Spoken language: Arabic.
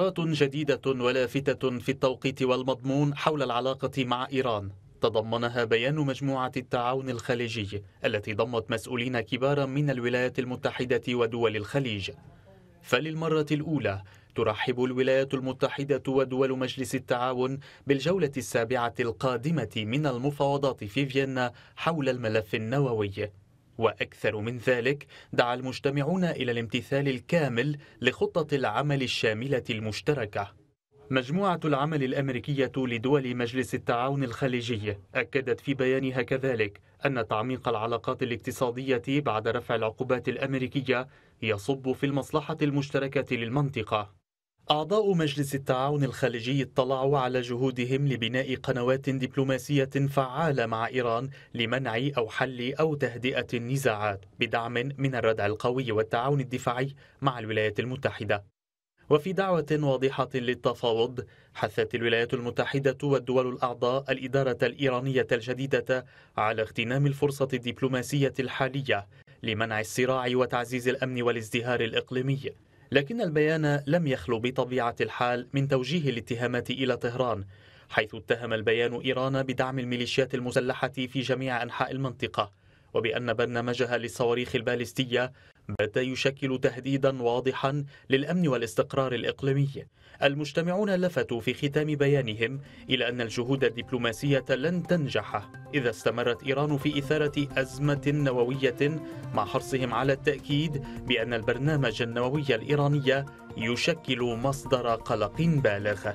قرارات جديدة ولافتة في التوقيت والمضمون حول العلاقة مع إيران تضمنها بيان مجموعة التعاون الخليجي التي ضمت مسؤولين كبارا من الولايات المتحدة ودول الخليج فللمرة الأولى ترحب الولايات المتحدة ودول مجلس التعاون بالجولة السابعة القادمة من المفاوضات في فيينا حول الملف النووي واكثر من ذلك دعا المجتمعون الى الامتثال الكامل لخطه العمل الشامله المشتركه مجموعة العمل الأمريكية لدول مجلس التعاون الخليجي أكدت في بيانها كذلك أن تعميق العلاقات الاقتصادية بعد رفع العقوبات الأمريكية يصب في المصلحة المشتركة للمنطقة أعضاء مجلس التعاون الخليجي اطلعوا على جهودهم لبناء قنوات دبلوماسية فعالة مع إيران لمنع أو حل أو تهدئة النزاعات بدعم من الردع القوي والتعاون الدفاعي مع الولايات المتحدة. وفي دعوة واضحة للتفاوض حثت الولايات المتحدة والدول الأعضاء الإدارة الإيرانية الجديدة على اغتنام الفرصة الدبلوماسية الحالية لمنع الصراع وتعزيز الأمن والازدهار الإقليمي لكن البيان لم يخلو بطبيعة الحال من توجيه الاتهامات إلى طهران حيث اتهم البيان إيران بدعم الميليشيات المسلحة في جميع أنحاء المنطقة وبأن برنامجها للصواريخ البالستية بات يشكل تهديدا واضحا للأمن والاستقرار الإقليمي المجتمعون لفتوا في ختام بيانهم إلى أن الجهود الدبلوماسية لن تنجح إذا استمرت إيران في إثارة أزمة نووية مع حرصهم على التأكيد بأن البرنامج النووي الإيراني يشكل مصدر قلق بالغ